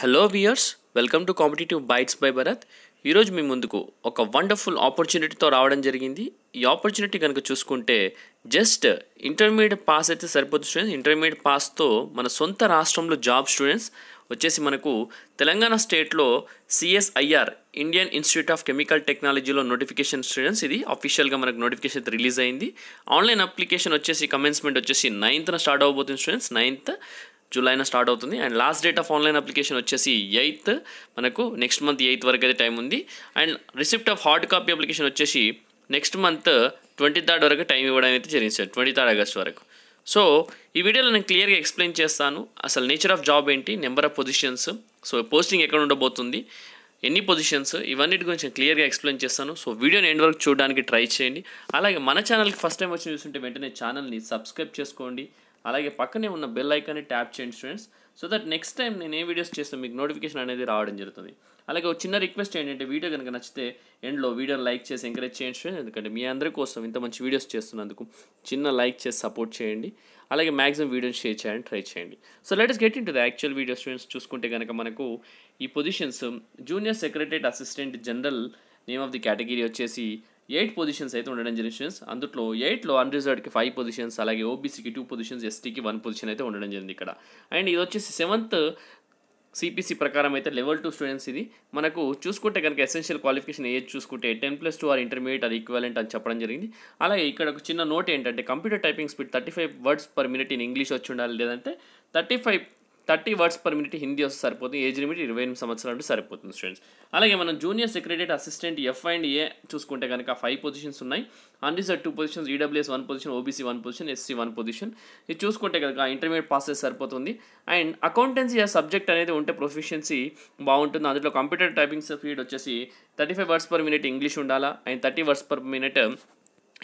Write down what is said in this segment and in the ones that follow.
Hello viewers welcome to competitive bytes by Bharat ఈరోజు మీ ముందుకు ఒక వండర్ఫుల్ ఆపర్చునిటీతో రావడం జరిగింది ఈ ఆపర్చునిటీ కనుక చూసుకుంటే జస్ట్ ఇంటర్మీడియట్ పాస్ అయితే సరిపోతుంది స్టూడెంట్స్ ఇంటర్మీడియట్ పాస్తో మన సొంత రాష్ట్రంలో జాబ్ స్టూడెంట్స్ వచ్చేసి మనకు తెలంగాణ స్టేట్లో CSIR Indian Institute of Chemical టెక్నాలజీలో నోటిఫికేషన్ స్టూడెంట్స్ ఇది అఫీషియల్గా మనకు నోటిఫికేషన్ అయితే రిలీజ్ అయింది ఆన్లైన్ అప్లికేషన్ వచ్చేసి కమెన్స్మెంట్ వచ్చేసి నైన్త్న స్టార్ట్ అవ్వబోతుంది స్టూడెంట్స్ నైన్త్ జూలైన స్టార్ట్ అవుతుంది and last date of online application వచ్చేసి ఎయిత్ మనకు నెక్స్ట్ మంత్ ఎయిత్ వరకు అయితే టైం ఉంది and receipt of hard copy application వచ్చేసి నెక్స్ట్ మంత్ ట్వంటీ థర్డ్ వరకు టైం ఇవ్వడం అయితే జరిగింది సార్ ట్వంటీ థర్డ్ ఆగస్ట్ వరకు సో ఈ వీడియోలో నేను క్లియర్గా ఎక్స్ప్లెయిన్ చేస్తాను అసలు నేచర్ ఆఫ్ జాబ్ ఏంటి number of positions so posting ఎక్కడ ఉండబోతుంది ఎన్ని పొజిషన్స్ ఇవన్నీ గురించి నేను క్లియర్గా ఎక్స్ప్లెయిన్ చేస్తాను సో వీడియోని ఎండ్ వరకు చూడడానికి ట్రై చేయండి అలాగే మన ఛానల్కి ఫస్ట్ టైం వచ్చి చూస్తుంటే వెంటనే ఛానల్ని సబ్స్క్రైబ్ చేసుకోండి అలాగే పక్కనే ఉన్న బెల్ ఐకాన్ని ట్యాప్ చేయండి students so that next time నేను ఏ వీడియోస్ చేస్తే మీకు నోటిఫికేషన్ అనేది రావడం జరుగుతుంది అలాగే ఒక చిన్న రిక్వెస్ట్ ఏంటంటే వీడియో కనుక నచ్చితే ఎండ్లో వీడియో లైక్ చేసి ఎంకరేజ్ చేయండి స్టూడెంట్స్ ఎందుకంటే మీ అందరి కోసం ఇంత మంచి వీడియోస్ చేస్తున్నందుకు చిన్న లైక్ చేసి సపోర్ట్ చేయండి అలాగే మ్యాక్సిమం వీడియోని షేర్ చేయండి ట్రై చేయండి so let's get into the actual video students చూసుకుంటే కనుక మనకు ఈ positions junior secretariat assistant general name of the category వచ్చేసి ఎయిట్ పొజిషన్స్ అయితే ఉండడం జరిగింది అందులో ఎయిట్లో అన్రిజర్వ్డ్కి ఫైవ్ పొజిషన్స్ అలాగే ఓబీసీకి టూ పొజిషన్స్ ఎస్టీకి వన్ పొజిషన్ అయితే ఉండడం జరిగింది ఇక్కడ అండ్ ఇది వచ్చేసి సెవెంత్ సిపిసి ప్రకారం అయితే లెవెల్ టూ స్టూడెంట్స్ ఇది మనకు చూసుకుంటే కనుక ఎసెన్షియల్ క్వాలిఫికేషన్ ఏజ్ చూసుకుంటే ten plus two or intermediate అది ఈక్వాలెంట్ అని చెప్పడం జరిగింది అలాగే ఇక్కడ ఒక చిన్న నోట్ ఏంటంటే computer typing speed thirty five words per minute in English వచ్చి ఉండాలి లేదంటే thirty five thirty words per minute Hindi వస్తే సరిపోతుంది ఏజ్ లిమిట్ ఇరవై ఎనిమిది సంవత్సరాలు అంటే సరిపోతుంది స్టూడెంట్స్ అలాగే మనం junior secretary assistant F and A చూసుకుంటే కనుక ఫైవ్ పొజిషన్స్ ఉన్నాయి unreserved two positions EWS one position OBC one position SC one position ఇది చూసుకుంటే కనుక ఇంటర్మీడియట్ పాస్ అయితే సరిపోతుంది అండ్ అకౌంటెన్సీ ఆ సబ్జెక్ట్ అనేది ఉంటే ప్రొఫిషియన్సీ బాగుంటుంది అందులో కంప్యూటర్ టైపింగ్ స్పీడ్ వచ్చేసి thirty five words per minute English ఉండాలా and thirty words per minute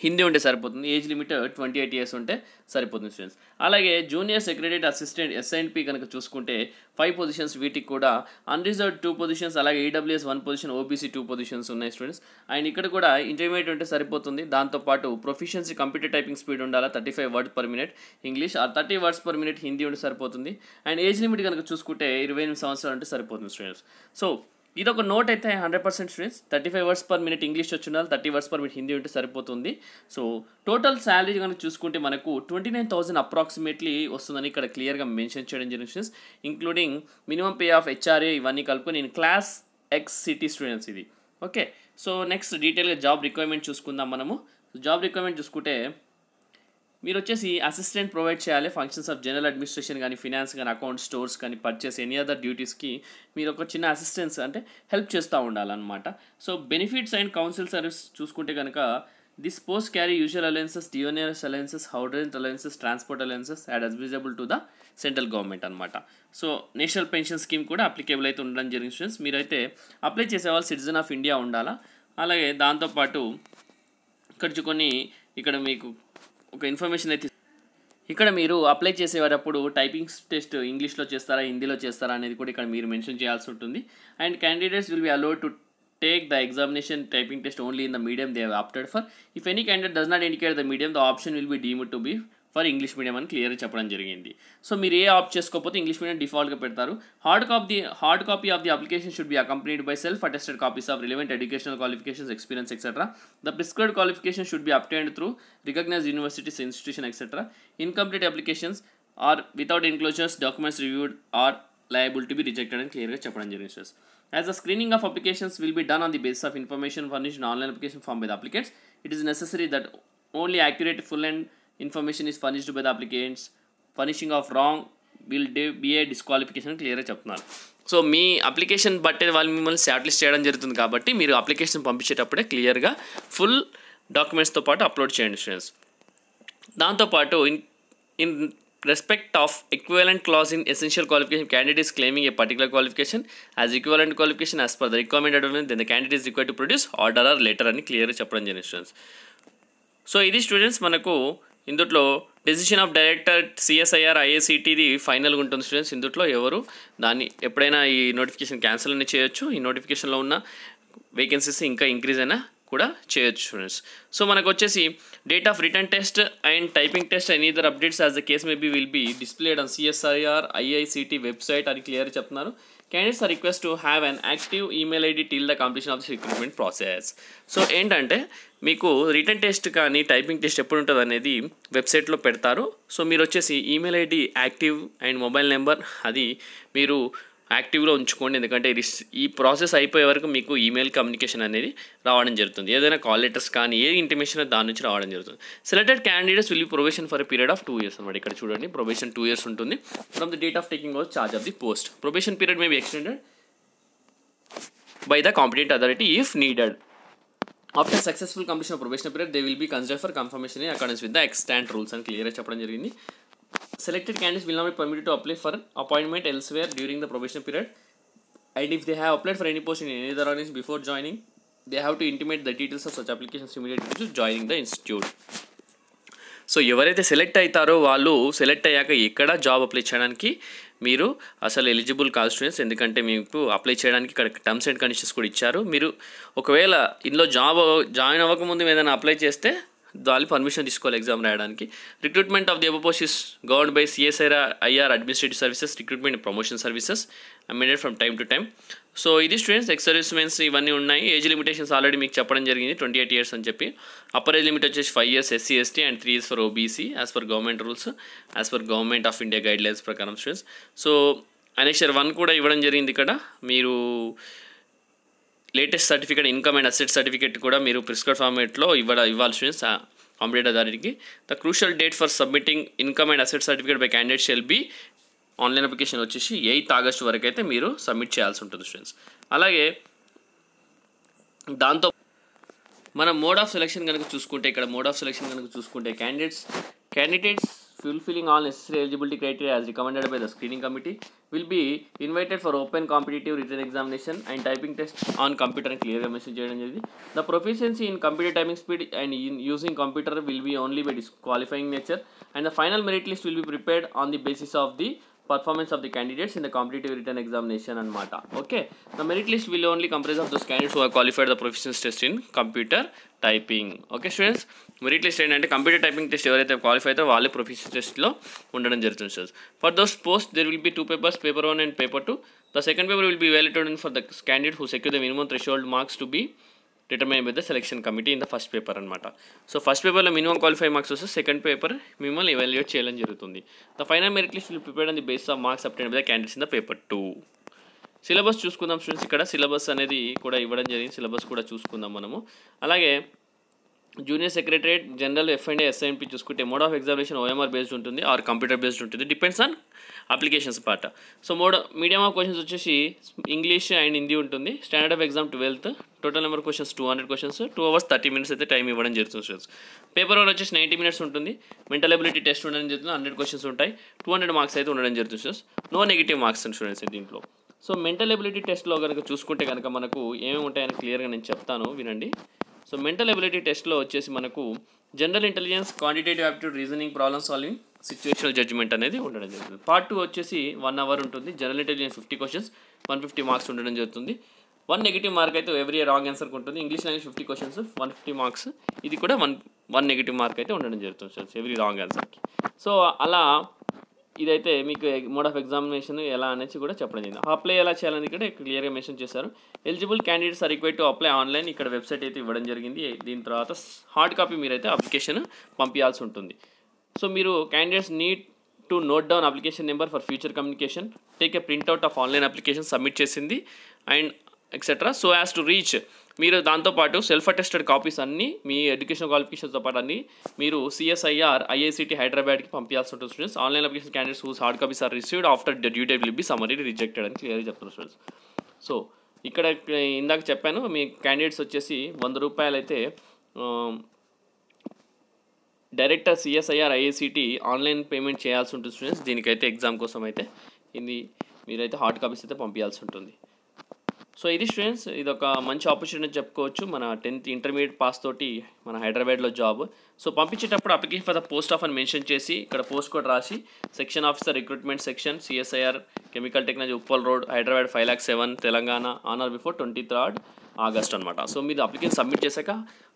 Hindi ఉంటే సరిపోతుంది age limit twenty eight years ఉంటే సరిపోతుంది స్టూడెంట్స్ అలాగే జూనియర్ సెక్రటరీ అసిస్టెంట్ ఎస్ఐన్పి కనుక చూసుకుంటే ఫైవ్ పొజిషన్స్ వీటికి కూడా రిజర్వ్ టూ పొజిషన్స్ అలాగే EWS one position OBC two positions ఉన్నాయి స్టూడెంట్స్ అండ్ ఇక్కడ కూడా ఇంటర్మీడియట్ ఉంటే సరిపోతుంది దాంతోపాటు ప్రొఫిషియన్సీ కంప్యూటర్ టైపింగ్ స్పీడ్ ఉండాలా thirty five word per minute English ఆ thirty words per minute Hindi ఉంటే సరిపోతుంది అండ్ ఏజ్ లిమిట్ కనుక చూసుకుంటే ఇరవై ఎనిమిది సంవత్సరాలు ఉంటే సరిపోతుంది స్టూడెంట్స్ సో ఇది ఒక నోట్ అయితే hundred percent students thirty five words per minute English వచ్చి ఉండాలి thirty words per minute Hindi ఉంటే సరిపోతుంది సో టోటల్ శాలరీ కనుక చూసుకుంటే మనకు ట్వంటీ నైన్ థౌసండ్ అప్రాక్సిమేట్లీ వస్తుందని ఇక్కడ క్లియర్గా మెన్షన్ చేయడం జరిగింది students including minimum pay of HRA ఇవన్నీ కలుపుకొని నేను క్లాస్ ఎక్స్ సిటీ స్టూడెంట్స్ ఇది ఓకే సో నెక్స్ట్ డీటెయిల్గా జాబ్ రిక్వైర్మెంట్ చూసుకుందాం మనము జాబ్ రిక్వైర్మెంట్ చూసుకుంటే మీరు వచ్చేసి అసిస్టెంట్ ప్రొవైడ్ చేయాలి ఫంక్షన్స్ ఆఫ్ జనరల్ అడ్మినిస్ట్రేషన్ కానీ ఫినాన్స్ కానీ అకౌంట్ స్టోర్స్ కానీ పర్చేస్ ఎనీ అదర్ డ్యూటీస్కి మీరు ఒక చిన్న అసిస్టెన్స్ అంటే హెల్ప్ చేస్తూ ఉండాలన్నమాట so benefits and council service చూసుకుంటే కనుక this post carry usual allowances dearness alliances హౌడ్రెంట్ allowances transport allowances as admissible to the central government అనమాట సో నేషనల్ పెన్షన్ స్కీమ్ కూడా అప్లికేబుల్ అయితే ఉండడం జరిగింది స్టూడెంట్స్ మీరైతే అప్లై చేసేవాళ్ళు సిటిజన్ ఆఫ్ ఇండియా ఉండాలా అలాగే దాంతోపాటు ఇక్కడ చూకొని ఇక్కడ మీకు ఒక ఇన్ఫర్మేషన్ అయితే ఇక్కడ మీరు అప్లై చేసేవారప్పుడు టైపింగ్ టెస్ట్ ఇంగ్లీష్లో చేస్తారా హిందీలో చేస్తారా అనేది కూడా ఇక్కడ మీరు మెన్షన్ చేయాల్సి ఉంటుంది and candidates will be allowed to take the examination typing test only in the medium they opted for if any candidate does not indicate the medium the option will be deem to be for English medium అని క్లియర్గా చెప్పడం జరిగింది so మీరు ఏ opt చేసుకోకపోతే English medium డిఫాల్ట్గా పెడతారు hard copy the hard copy of the application should be accompanied by self attested copies of relevant educational qualifications experience etcetera the prescribe qualification should be obtained through recognize universities institution etcetera incomplete applications or without enclosures documents reviewed are liable to be rejected అని క్లియర్గా చెప్పడం జరిగింది sir as a screening of applications will be done on the basis of information furnished online application form by the applicants it is necessary that only accurate full and information is furnished by the applicants furnishing of wrong will day be a disqualification క్లియర్గా చెప్తున్నారు so మీ application బట్టే వాళ్ళు మిమ్మల్ని shortlist చేయడం జరుగుతుంది కాబట్టి మీరు application పంపించేటప్పుడే క్లియర్గా ఫుల్ డాక్యుమెంట్స్తో పాటు అప్లోడ్ చేయండి స్టూడెంట్స్ దాంతోపాటు in in respect of equivalent class in essential qualification candidates claiming a particular qualification as equivalent qualification as per the the requirement adopted then the candidate is required to produce అని క్లియర్గా చెప్పడం జరిగింది students so ఇది students మనకు ఇందుట్లో decision of director CSIR ఐఏసిటీది ఫైనల్గా ఉంటుంది స్టూడెంట్స్ ఇందుట్లో ఎవరు దాన్ని ఎప్పుడైనా ఈ నోటిఫికేషన్ క్యాన్సిల్ అని చేయొచ్చు ఈ నోటిఫికేషన్లో ఉన్న వేకెన్సీస్ ఇంకా ఇంక్రీజ్ అయినా కూడా చేయొచ్చు స్టూడెంట్స్ సో మనకు వచ్చేసి date of written test and typing test and other updates as the case may be will be displayed on CSIR IICT website అని క్లియర్ చెప్తున్నారు candidates are request to have an active email ID till the completion of the recruitment process so ఏంటంటే మీకు written test కానీ typing test ఎప్పుడు ఉంటుంది అనేది వెబ్సైట్లో పెడతారు సో మీరు వచ్చేసి email ID active and mobile number అది మీరు యాక్టివ్గా ఉంచుకోండి ఎందుకంటే ఇది ఈ ప్రాసెస్ అయిపోయే వరకు మీకు ఈమెయిల్ కమ్యూనికేషన్ అనేది రావడం జరుగుతుంది ఏదైనా కాల్ లెటర్స్ కానీ ఏ ఇంటిమేషన్ దాని నుంచి రావడం జరుగుతుంది selected candidates will be probation for period of two years అనమాట ఇక్కడ చూడండి ప్రొబేషన్ టూ ఇయర్స్ ఉంటుంది from the date of taking of charge of the post probation period may be extended by the competent authority if needed after successful completion of probation period they will be consider for confirmation in accordance with the extant rules అని క్లియర్గా చెప్పడం జరిగింది selected candidates will not be permitted to apply for appointment elsewhere during the probation period and if they have applied for any post in any other organization before joining they have to intimate the details of such applications immediately to joining the institute so ఎవరైతే select అవుతారో వాళ్ళు select అయ్యాక ఎక్కడ job apply చేయడానికి మీరు అసలు eligible call students ఎందుకంటే మీకు అప్లై చేయడానికి ఇక్కడ టర్మ్స్ అండ్ కండిషన్స్ కూడా ఇచ్చారు మీరు ఒకవేళ ఇందులో జాబ్ జాయిన్ అవ్వకముందు ఏదైనా అప్లై చేస్తే వాళ్ళు పర్మిషన్ తీసుకోవాలి ఎగ్జామ్ రాయడానికి recruitment of the above posts is govern by CSIR IR administrative services recruitment promotion services amended from time to time so ఇది స్టూడెంట్స్ ఎక్స్ సర్వీస్మెన్స్ ఇవన్నీ ఉన్నాయి ఏజ్ లిమిటేషన్స్ ఆల్రెడీ మీకు చెప్పడం జరిగింది ట్వంటీ ఎయిట్ ఇయర్స్ అని చెప్పి అప్పర్ ఏజ్ లిమిట్ వచ్చేసి five years SC ST and three years for OBC as per government rules as per government of India guidelines ప్రకారం students so annexure one కూడా ఇవ్వడం జరిగింది ఇక్కడ మీరు latest certificate income and asset certificate కూడా మీరు prescribe ఫార్మేట్లో ఇవ్వడ ఇవ్వాల్సి కాంపిటేట్ అథారిటీకి the crucial date for submitting income and asset certificate by candidate shall be online application వచ్చేసి ఎయిత్ ఆగస్ట్ వరకు అయితే మీరు సబ్మిట్ చేయాల్సి ఉంటుంది స్టూడెంట్స్ అలాగే దాంతో మనం మోడ్ ఆఫ్ సెలెక్షన్ కనుక చూసుకుంటే ఇక్కడ మోడ్ ఆఫ్ సెలెక్షన్ కనుక చూసుకుంటే candidates candidates fulfilling all necessary eligibility criteria as recommended by the screening committee will be invited for open competitive written examination and typing test on computer and clear machine the proficiency in computer typing speed and in using computer will be only by disqualifying nature and the final merit list will be prepared on the basis of the performance of the candidates in the competitive written examination and MATA. Okay. The merit list will only comprise of those candidates who have qualified the proficiency test in computer typing. Okay, students. Merit list and computer typing test have qualified the value proficiency test lo For those posts, there will be two papers, paper one and paper two. The second paper will be evaluated for the candidate who secure the minimum threshold marks to be determine by the selection committee in the first paper అనమాట so first పేపర్లో minimum qualify marks వస్తే second paper మిమ్మల్ని evaluate చేయడం జరుగుతుంది the final merit list prepare and the base of marks obtain by the candidates in the paper two syllabus చూసుకుందాం students ఇక్కడ syllabus అనేది కూడా ఇవ్వడం జరిగింది సిలబస్ కూడా చూసుకుందాం మనము అలాగే junior secretariat general F and SINP చూసుకుంటే mode of examination OMR based ఉంటుంది ఆర్ కంప్యూటర్ బేస్డ్ ఉంటుంది depends on applications part so mode medium of questions వచ్చేసి ఇంగ్లీష్ అండ్ హిందీ ఉంటుంది standard of exam twelfth total number questions two hundred questions two hours thirty minutes అయితే time ఇవ్వడం జరుగుతుంది students paper one వచ్చేసి ninety minutes ఉంటుంది mental ability test ఉండడం జరుగుతుంది hundred questions ఉంటాయి టూ హండ్రెడ్ మార్క్స్ అయితే ఉండడం జరుగుతుంది students no negative marks students దీంట్లో సో మెంటల్ ఎబిలిటీ టెస్ట్లో కనుక చూసుకుంటే కనుక మనకు ఏమేమి ఉంటాయని క్లియర్గా నేను చెప్తాను వినండి సో మెంటల్ ఎబిలిటీ టెస్ట్లో వచ్చేసి మనకు general intelligence quantitative aptitude reasoning problem solving situational judgement అనేది ఉండడం జరుగుతుంది పార్ట్ టూ వచ్చేసి వన్ అవర్ ఉంటుంది general intelligence fifty questions one fifty marks ఉండడం జరుగుతుంది వన్ నెగిటివ్ మార్క్ అయితే ఎవ్రీ రాంగ్ ఆన్సర్ ఉంటుంది English language fifty questions one fifty marks ఇది కూడా వన్ వన్ నెగిటివ్ మార్క్ అయితే ఉండడం జరుగుతుంది సార్ ఎవరీ రాంగ్ ఆన్సర్కి సో అలా ఇదైతే మీకు మోడ్ ఆఫ్ ఎగ్జామినేషన్ ఎలా అనేసి కూడా చెప్పడం జరిగింది అప్లై ఎలా చేయాలని ఇక్కడ క్లియర్గా మెన్షన్ చేశారు eligible candidates are required to apply online ఇక్కడ వెబ్సైట్ అయితే ఇవ్వడం జరిగింది దీని తర్వాత హార్డ్ కాపీ మీరైతే అప్లికేషన్ పంపించాల్సి ఉంటుంది సో మీరు candidates need to note down application number for future communication take a printout of online application submit చేసింది and etcetera so as to reach మీరు దాంతోపాటు సెల్ఫ్ అటెస్టెడ్ కాపీస్ అన్నీ మీ ఎడ్యుకేషన్ క్వాలిఫికేషన్తో పాటు అన్నీ మీరు సిఎస్ఐఆర్ ఐఐసిటీ హైదరాబాద్కి పంపించాల్సి ఉంటుంది students online application candidates whose hard copies are received after due date will be summary rejected అని క్లియర్ చెప్తున్నారు స్టూడెంట్స్ సో ఇక్కడ ఇందాక చెప్పాను మీ క్యాండిడేట్స్ వచ్చేసి వంద రూపాయలు అయితే director CSIR IICT online payment చేయాల్సి ఉంటుంది స్టూడెంట్స్ దీనికైతే ఎగ్జామ్ కోసం అయితే ఇది మీరైతే హార్డ్ కాపీస్ అయితే పంపించాల్సి ఉంటుంది సో ఇది స్టూడెంట్స్ ఇది ఒక మంచి ఆపర్చునిటీ చెప్పుకోవచ్చు మన టెన్త్ ఇంటర్మీడియట్ పాస్ తోటి మన హైదరాబాద్లో జాబ్ సో పంపించేటప్పుడు application for the post of అని మెన్షన్ చేసి ఇక్కడ పోస్ట్ కోడ్ రాసి section officer recruitment section CSIR chemical technology Uppal road Hyderabad five lakh seven Telangana on or before twenty third August అనమాట సో మీరు అప్లికేషన్ సబ్మిట్ చేశాక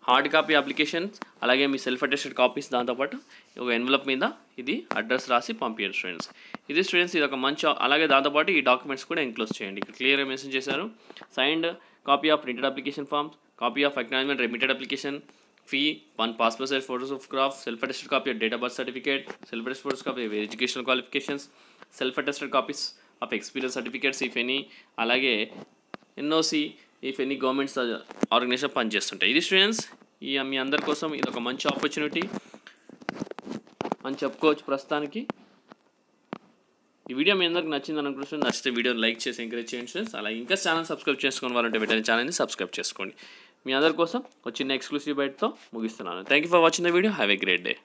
హార్డ్ కాపీ అప్లికేషన్స్ అలాగే మీ సెల్ఫ్ అటెస్టెడ్ కాపీస్ దాంతోపాటు ఒక ఎన్వలప్ మీద ఇది అడ్రస్ రాసి పంపించారు స్టూడెంట్స్ ఇది స్టూడెంట్స్ ఇది ఒక మంచి అలాగే దాంతోపాటు ఈ డాక్యుమెంట్స్ కూడా ఎన్క్లోజ్ చేయండి ఇక్కడ క్లియర్గా మెసేజ్ చేశారు signed copy of printed application forms copy of acknowledgement remitted application fee one passport size photos of crop self attested copy of date of birth certificate self attest photos copy of education qualifications self attested copies of experience certificates if any అలాగే NOC if any governments organisation పనిచేస్తుంటాయి ఇది students ఈ మీ అందరి కోసం ఇది ఒక మంచి opportunity అని చెప్పుకోవచ్చు ప్రస్తుతానికి ఈ వీడియో మీ అందరికి నచ్చింది అనుకుంటున్నాను నచ్చితే వీడియో లైక్ చేసి ఎంకరేజ్ చేయండి స్టూడెంట్స్ అలా ఇంకా ఛానల్ సబ్స్క్రైబ్ చేసుకుని వాళ్ళంటే వెంటనే ఛానల్ని సబ్స్క్రైబ్ చేసుకోండి మీ అందరి కోసం ఒక చిన్న ఎక్స్క్లూసివ్ బైట్తో ముగిస్తున్నాను thank you for watching the video have a great day